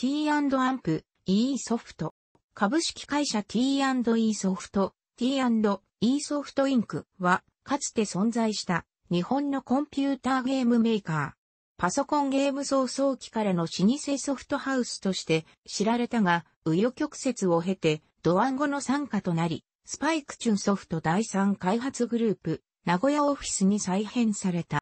T& a m p E ソフト。株式会社 T&E ソフト、T&E ソフトインクは、かつて存在した日本のコンピューターゲームメーカー。パソコンゲーム創造機からの老舗ソフトハウスとして知られたが、紆余曲折を経て、ドワンゴの参加となり、スパイクチュンソフト第3開発グループ、名古屋オフィスに再編された。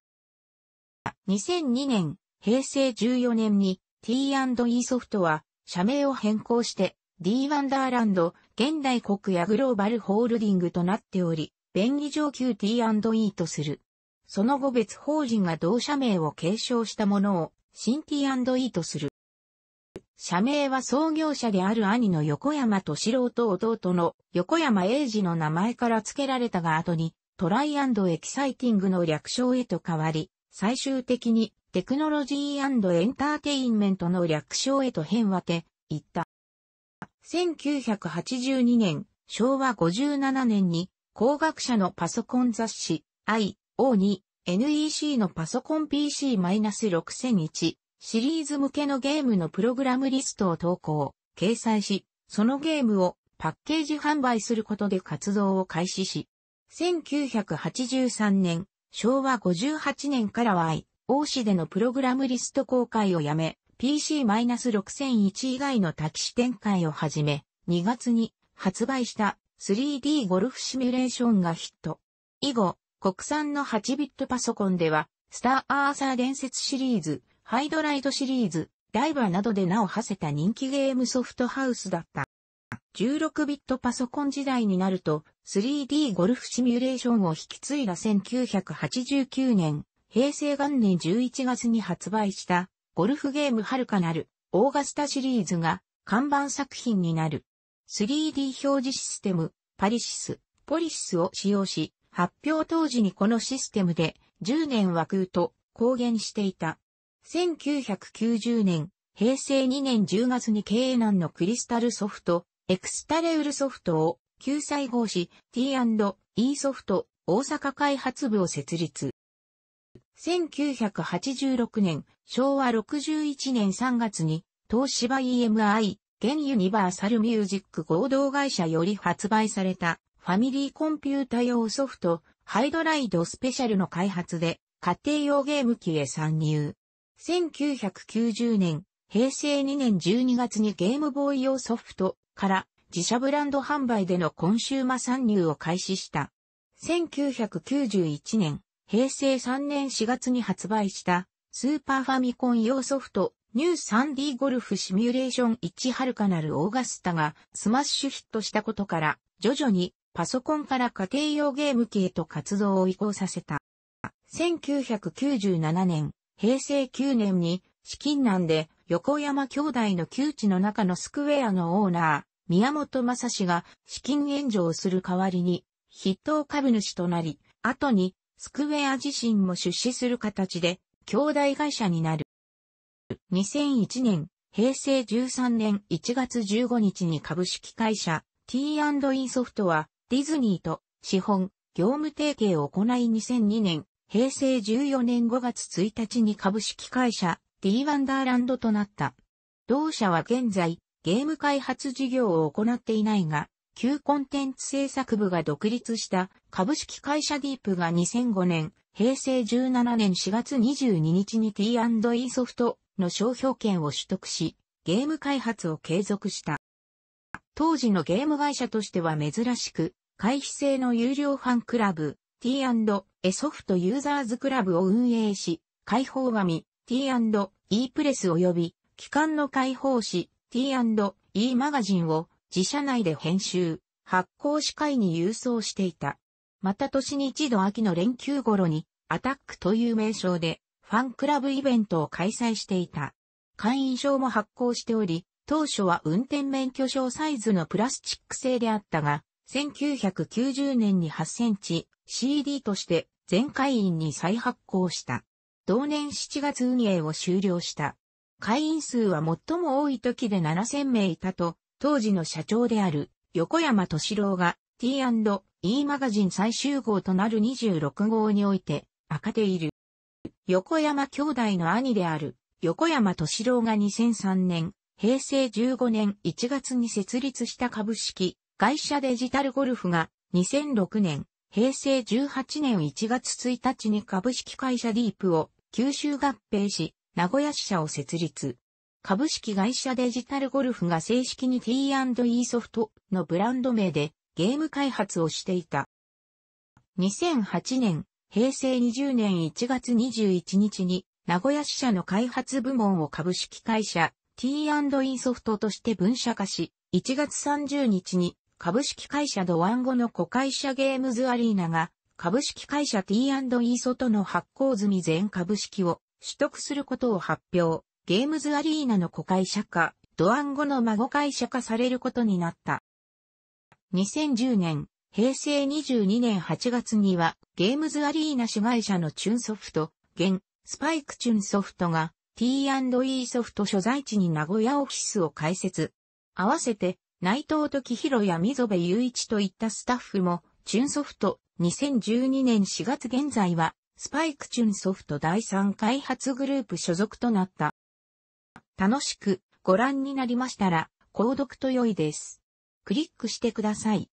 2002年、平成14年に T&E ソフトは、社名を変更して、D ワンダーランド、現代国やグローバルホールディングとなっており、便宜上級 T&E とする。その後別法人が同社名を継承したものを、新 T&E とする。社名は創業者である兄の横山敏郎と弟の横山英二の名前から付けられたが後に、トライエキサイティングの略称へと変わり、最終的にテクノロジーエンターテインメントの略称へと変わっていった。1982年、昭和57年に工学者のパソコン雑誌 IO2 NEC のパソコン PC-6001 シリーズ向けのゲームのプログラムリストを投稿、掲載し、そのゲームをパッケージ販売することで活動を開始し、1983年、昭和58年からは欧市でのプログラムリスト公開をやめ、PC-6001 以外の多機種展開を始め、2月に発売した 3D ゴルフシミュレーションがヒット。以後、国産の8ビットパソコンでは、スター・アーサー伝説シリーズ、ハイドライドシリーズ、ダイバーなどで名を馳せた人気ゲームソフトハウスだった。16ビットパソコン時代になると 3D ゴルフシミュレーションを引き継いだ1989年平成元年11月に発売したゴルフゲーム遥かなるオーガスタシリーズが看板作品になる。3D 表示システム、パリシス、ポリシスを使用し、発表当時にこのシステムで10年は空と公言していた。1990年、平成2年10月に経営難のクリスタルソフト、エクスタレウルソフトを救済合し T&E ソフト大阪開発部を設立。1986年、昭和61年3月に、東芝 EMI、現ユニバーサルミュージック合同会社より発売された、ファミリーコンピュータ用ソフト、ハイドライドスペシャルの開発で、家庭用ゲーム機へ参入。1990年、平成2年12月にゲームボーイ用ソフトから自社ブランド販売でのコンシューマ参入を開始した。1991年、平成3年4月に発売したスーパーファミコン用ソフトニュー 3D ゴルフシミュレーション1遥かなるオーガスタがスマッシュヒットしたことから徐々にパソコンから家庭用ゲーム機へと活動を移行させた。1997年、平成9年に資金難で横山兄弟の窮地の中のスクウェアのオーナー、宮本正氏が資金援助をする代わりに筆頭株主となり、後にスクウェア自身も出資する形で、兄弟会社になる。2001年、平成13年1月15日に株式会社 T&E ソフトはディズニーと資本、業務提携を行い2002年、平成14年5月1日に株式会社 D ワンダーランドとなった。同社は現在、ゲーム開発事業を行っていないが、旧コンテンツ制作部が独立した株式会社ディープが2005年、平成17年4月22日に T&E ソフトの商標権を取得し、ゲーム開発を継続した。当時のゲーム会社としては珍しく、会費制の有料ファンクラブ、T&E ソフトユーザーズクラブを運営し、開放紙、T&E プレス及び、機関の開放誌、T&E マガジンを自社内で編集、発行司会に郵送していた。また年に一度秋の連休頃に、アタックという名称で、ファンクラブイベントを開催していた。会員証も発行しており、当初は運転免許証サイズのプラスチック製であったが、1990年に8センチ CD として全会員に再発行した。同年7月運営を終了した。会員数は最も多い時で7000名いたと、当時の社長である横山敏郎が t d E マガジン最終号となる26号において、赤かている。横山兄弟の兄である、横山敏郎が2003年、平成15年1月に設立した株式、会社デジタルゴルフが、2006年、平成18年1月1日に株式会社ディープを吸収合併し、名古屋支社を設立。株式会社デジタルゴルフが正式に T&E ソフトのブランド名でゲーム開発をしていた。2008年、平成20年1月21日に、名古屋支社の開発部門を株式会社 T&E ソフトとして分社化し、1月30日に株式会社ドワンゴの子会社ゲームズアリーナが株式会社 T&E ソとの発行済み全株式を取得することを発表。ゲームズアリーナの子会社化、ドワンゴの孫会社化されることになった。2010年、平成22年8月には、ゲームズアリーナ主会社のチュンソフト、現、スパイクチュンソフトが、T&E ソフト所在地に名古屋オフィスを開設。合わせて、内藤時弘や溝部雄一といったスタッフも、チュンソフト、2012年4月現在は、スパイクチュンソフト第3開発グループ所属となった。楽しくご覧になりましたら、購読と良いです。クリックしてください。